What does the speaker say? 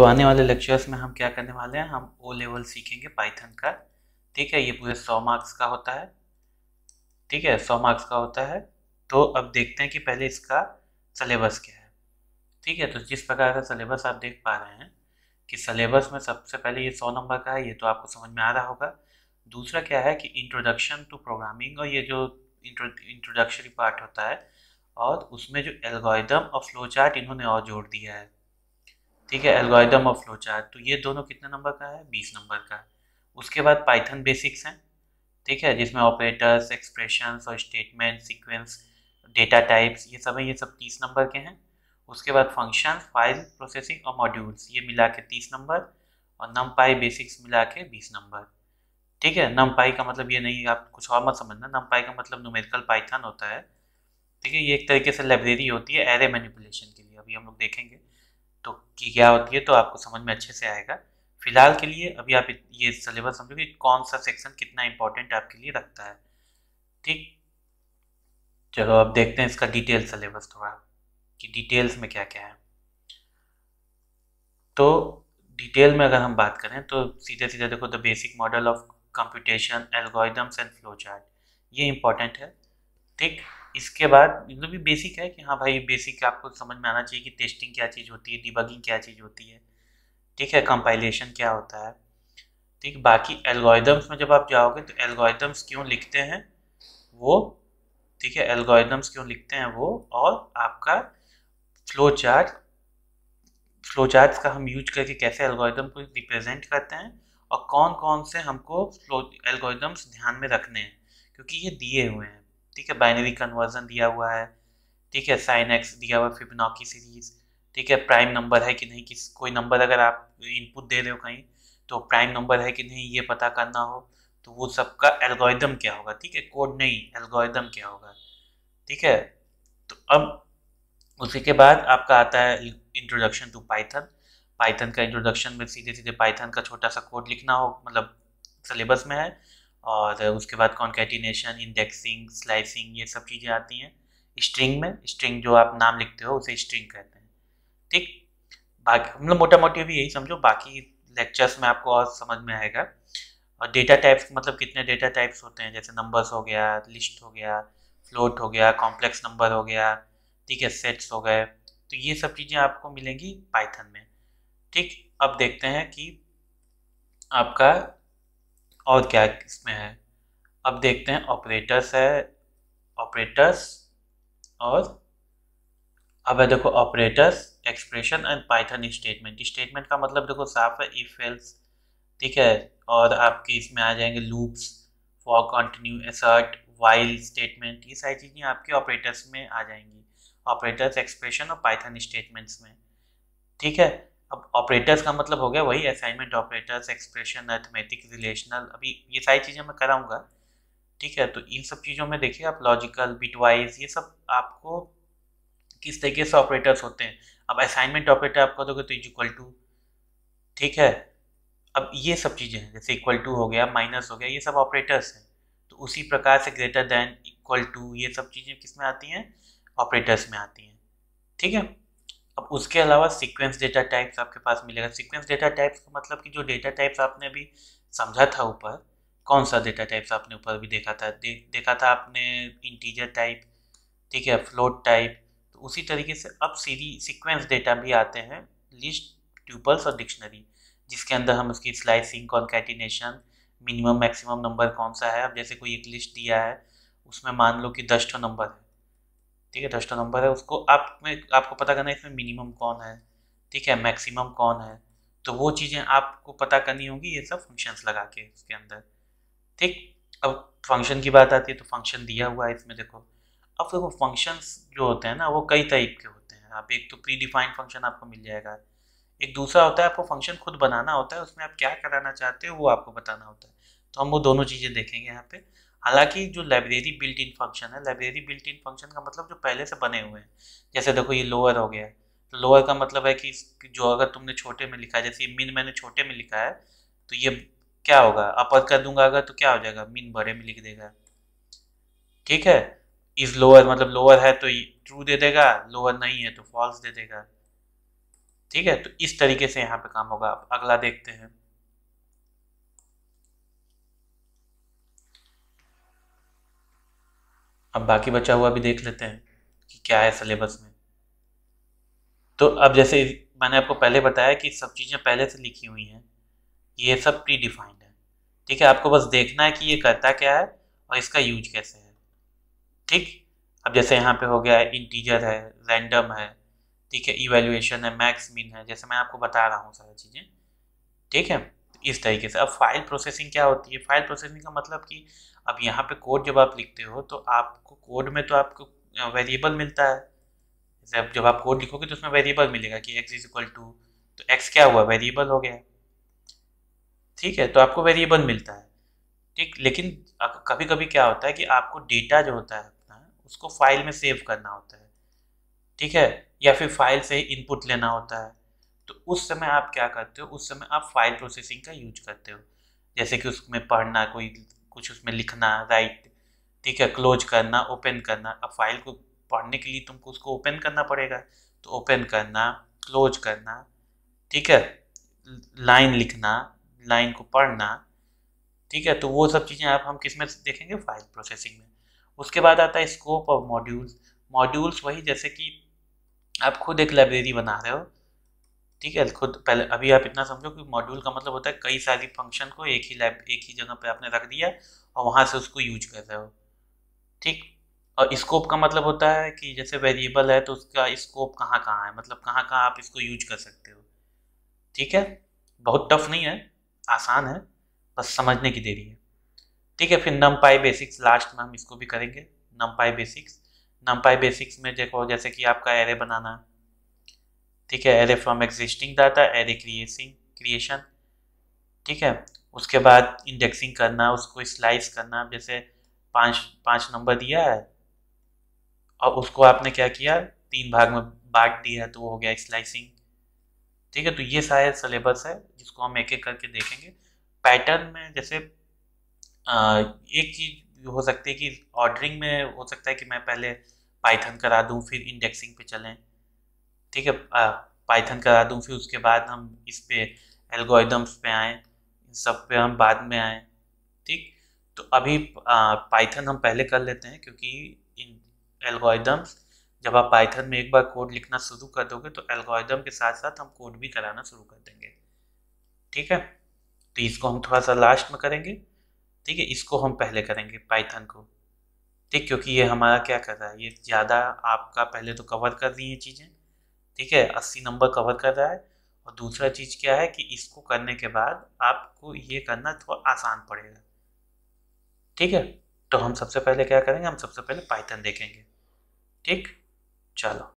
तो आने वाले लेक्चर्स में हम क्या करने वाले हैं हम ओ लेवल सीखेंगे पाइथन का ठीक है ये पूरे सौ मार्क्स का होता है ठीक है सौ मार्क्स का होता है तो अब देखते हैं कि पहले इसका सलेबस क्या है ठीक है तो जिस प्रकार का सलेबस आप देख पा रहे हैं कि सलेबस में सबसे पहले ये सौ नंबर का है ये तो आपको समझ में आ रहा होगा दूसरा क्या है कि इंट्रोडक्शन टू प्रोग्रामिंग और ये जो इंट्रोडक्शरी पार्ट होता है और उसमें जो एल्गोइम और फ्लो चार्ट इन्होंने और जोड़ दिया है ठीक है एल्गोइडम ऑफ फ्लो चार्ट तो ये दोनों कितने नंबर का है बीस नंबर का है उसके बाद पाइथन बेसिक्स हैं ठीक है जिसमें ऑपरेटर्स एक्सप्रेशंस और स्टेटमेंट सीक्वेंस डेटा टाइप्स ये सब है ये सब तीस नंबर के हैं उसके बाद फंक्शन फाइल प्रोसेसिंग और मॉड्यूल्स ये मिला के तीस नंबर और नम पाई बेसिक्स मिला के बीस नंबर ठीक है नम पाई का मतलब ये नहीं आप कुछ और मत समझना नम पाई का मतलब नोमेरिकल पाइथन होता है ठीक है ये एक तरीके से लाइब्रेरी होती है एरे मैनिपुलेशन के लिए अभी हम लोग देखेंगे तो की क्या होती है तो आपको समझ में अच्छे से आएगा फिलहाल के लिए अभी आप ये सिलेबस समझो कि कौन सा सेक्शन कितना इंपॉर्टेंट आपके लिए रखता है ठीक चलो अब देखते हैं इसका डिटेल सिलेबस थोड़ा कि डिटेल्स में क्या क्या है तो डिटेल में अगर हम बात करें तो सीधे सीधे देखो the basic model of computation algorithms and flow chart ये इंपॉर्टेंट है ठीक इसके बाद मतलब ये बेसिक है कि हाँ भाई बेसिक आपको समझ में आना चाहिए कि टेस्टिंग क्या चीज़ होती है डिबगिंग क्या चीज़ होती है ठीक है कंपाइलेशन क्या होता है ठीक बाकी एल्गोइदम्स में जब आप जाओगे तो एल्गोइदम्स क्यों लिखते हैं वो ठीक है एल्गोइदम्स क्यों लिखते हैं वो और आपका फ्लो चार्ट फ्लो चार्ट का हम यूज करके कैसे एल्गोइदम को रिप्रेजेंट करते हैं और कौन कौन से हमको फ्लो एल्गोइदम्स ध्यान में रखने हैं क्योंकि ये दिए हुए हैं ठीक है बाइनरी कन्वर्जन दिया हुआ है ठीक है साइन एक्स दिया हुआ है सीरीज ठीक है प्राइम नंबर है कि नहीं किस कोई नंबर अगर आप इनपुट दे रहे हो कहीं तो प्राइम नंबर है कि नहीं ये पता करना हो तो वो सबका एल्गोरिदम क्या होगा ठीक है कोड नहीं एल्गोरिदम क्या होगा ठीक है तो अब उसी के बाद आपका आता है इंट्रोडक्शन टू पाइथन पाइथन का इंट्रोडक्शन में सीधे सीधे पाइथन का छोटा सा कोड लिखना हो मतलब सिलेबस में है और उसके बाद कॉन्केटिनेशन इंडेक्सिंग स्लाइसिंग ये सब चीज़ें आती हैं स्ट्रिंग में स्ट्रिंग जो आप नाम लिखते हो उसे स्ट्रिंग कहते हैं ठीक बाकी मतलब मोटा मोटी भी यही समझो बाकी लेक्चर्स में आपको और समझ में आएगा और डेटा टाइप्स मतलब कितने डेटा टाइप्स होते हैं जैसे नंबर्स हो गया लिस्ट हो गया फ्लोट हो गया कॉम्प्लेक्स नंबर हो गया ठीक है सेट्स हो गए तो ये सब चीज़ें आपको मिलेंगी पाइथन में ठीक अब देखते हैं कि आपका और क्या इसमें है अब देखते हैं ऑपरेटर्स है ऑपरेटर्स और अब है देखो operators expression and Python statement statement का मतलब देखो साफ है इफ एल्स ठीक है और आपके इसमें आ जाएंगे loops for continue assert while statement ये सारी चीज़ें आपके ऑपरेटर्स में आ जाएंगी ऑपरेटर्स एक्सप्रेशन और पाइथन स्टेटमेंट्स में ठीक है अब ऑपरेटर्स का मतलब हो गया वही assignment operators expression arithmetic relational अभी ये सारी चीज़ें मैं कराऊंगा ठीक है तो इन सब चीज़ों में देखिए आप लॉजिकल बिटवाइज ये सब आपको किस तरीके से ऑपरेटर्स होते हैं अब असाइनमेंट ऑपरेटर आप दोगे तो इज इक्वल टू ठीक है अब ये सब चीज़ें हैं जैसे इक्वल टू हो गया माइनस हो गया ये सब ऑपरेटर्स हैं तो उसी प्रकार से ग्रेटर देन इक्वल टू ये सब चीज़ें किस में आती हैं ऑपरेटर्स में आती हैं ठीक है अब उसके अलावा सीक्वेंस डेटा टाइप्स आपके पास मिलेगा सीक्वेंस डेटा टाइप्स का मतलब कि जो डेटा टाइप्स आपने अभी समझा था ऊपर कौन सा डेटा टाइप्स आपने ऊपर भी देखा था दे, देखा था आपने इंटीजर टाइप ठीक है फ्लोट टाइप तो उसी तरीके से अब सीरी सिक्वेंस डेटा भी आते हैं लिस्ट ट्यूपल्स और डिक्शनरी जिसके अंदर हम उसकी slicing concatenation minimum maximum number कौन सा है अब जैसे कोई एक लिस्ट दिया है उसमें मान लो कि दस ठो नंबर है ठीक है दसवा नंबर है उसको आप में आपको पता करना है इसमें मिनिमम कौन है ठीक है मैक्सिमम कौन है तो वो चीज़ें आपको पता करनी होगी ये सब फंक्शंस लगा के उसके अंदर ठीक अब फंक्शन की बात आती है तो फंक्शन दिया हुआ है इसमें देखो अब देखो फंक्शंस जो होते हैं ना वो कई टाइप के होते हैं आप एक तो प्री डिफाइंड फंक्शन आपको मिल जाएगा एक दूसरा होता है आपको फंक्शन खुद बनाना होता है उसमें आप क्या कराना चाहते हो वो आपको बताना होता है तो हम वो दोनों चीज़ें देखेंगे यहाँ पे हालांकि जो लाइब्रेरी बिल्ट इन फंक्शन है लाइब्रेरी बिल्ट इन फंक्शन का मतलब जो पहले से बने हुए हैं जैसे देखो ये लोअर हो गया तो लोअर का मतलब है कि जो अगर तुमने छोटे में लिखा है जैसे ये मिन मैंने छोटे में लिखा है तो ये क्या होगा अपर कर दूंगा अगर तो क्या हो जाएगा मिन बड़े में लिख देगा ठीक है इज लोअर मतलब लोअर है तो ट्रू दे देगा लोअर नहीं है तो फॉल्स दे देगा ठीक है तो इस तरीके से यहाँ पे काम होगा अगला देखते हैं अब बाकी बचा हुआ भी देख लेते हैं कि क्या है सिलेबस में तो अब जैसे मैंने आपको पहले बताया कि सब चीज़ें पहले से लिखी हुई हैं ये सब प्री डिफाइंड है ठीक है आपको बस देखना है कि ये करता क्या है और इसका यूज कैसे है ठीक अब जैसे यहाँ पे हो गया है इंटीजर है रैंडम है ठीक है इवेल्युएशन है मैक्स मिन है जैसे मैं आपको बता रहा हूँ सारी चीज़ें ठीक है इस तरीके से अब फाइल प्रोसेसिंग क्या होती है फाइल प्रोसेसिंग का मतलब कि अब यहाँ पे कोड जब आप लिखते हो तो आपको कोड में तो आपको वेरिएबल मिलता है जब जब आप कोड लिखोगे तो उसमें वेरिएबल मिलेगा कि एक्स इज इक्वल टू तो एक्स क्या हुआ वेरिएबल हो गया ठीक है तो आपको वेरिएबल मिलता है ठीक लेकिन कभी कभी क्या होता है कि आपको डेटा जो होता है अपना उसको फाइल में सेव करना होता है ठीक है या फिर फाइल से इनपुट लेना होता है तो उस समय आप क्या करते हो उस समय आप फाइल प्रोसेसिंग का यूज करते हो जैसे कि उसमें पढ़ना कोई कुछ उसमें लिखना राइट ठीक है क्लोज करना ओपन करना अब फाइल को पढ़ने के लिए तुमको उसको ओपन करना पड़ेगा तो ओपन करना क्लोज करना ठीक है लाइन लिखना लाइन को पढ़ना ठीक है तो वो सब चीज़ें आप हम किस में देखेंगे फाइल प्रोसेसिंग में उसके बाद आता है स्कोप ऑफ मॉड्यूल्स मॉड्यूल्स वही जैसे कि आप खुद एक लाइब्रेरी बना रहे हो ठीक है खुद पहले अभी आप इतना समझो कि मॉड्यूल का मतलब होता है कई सारी फंक्शन को एक ही लैब एक ही जगह पे आपने रख दिया और वहाँ से उसको यूज कर रहे हो ठीक और स्कोप का मतलब होता है कि जैसे वेरिएबल है तो उसका स्कोप कहाँ कहाँ है मतलब कहाँ कहाँ आप इसको यूज कर सकते हो ठीक है बहुत टफ नहीं है आसान है बस समझने की देरी है ठीक है फिर नम पाई बेसिक्स लास्ट में हम इसको भी करेंगे नम पाई बेसिक्स नम पाई बेसिक्स में देखो जैसे कि आपका एरे बनाना है ठीक है array from existing data array creasing creation ठीक है उसके बाद इंडेक्सिंग करना उसको स्लाइस करना जैसे पाँच पाँच नंबर दिया है और उसको आपने क्या किया तीन भाग में बांट दिया तो वो हो गया स्लाइसिंग ठीक है तो ये सारे सिलेबस है जिसको हम एक एक करके देखेंगे पैटर्न में जैसे आ, एक चीज़ हो सकती है कि ऑर्डरिंग में हो सकता है कि मैं पहले पाइथन करा दूं फिर इंडेक्सिंग पे चलें ठीक है पाइथन करा दूँ फिर उसके बाद हम इस पर एल्गोइदम्स पे आए इन सब पे हम बाद में आए ठीक तो अभी पाइथन हम पहले कर लेते हैं क्योंकि इन एल्गोइदम्स जब आप पाइथन में एक बार कोड लिखना शुरू कर दोगे तो एल्गोइदम के साथ साथ हम कोड भी कराना शुरू कर देंगे ठीक है तो इसको हम थोड़ा सा लास्ट में करेंगे ठीक है इसको हम पहले करेंगे पाइथन को ठीक क्योंकि ये हमारा क्या कर रहा है ये ज़्यादा आपका पहले तो कवर कर रही हैं चीज़ें ठीक है अस्सी नंबर कवर कर रहा है और दूसरा चीज़ क्या है कि इसको करने के बाद आपको ये करना थोड़ा आसान पड़ेगा ठीक है तो हम सबसे पहले क्या करेंगे हम सबसे पहले पाइथन देखेंगे ठीक चलो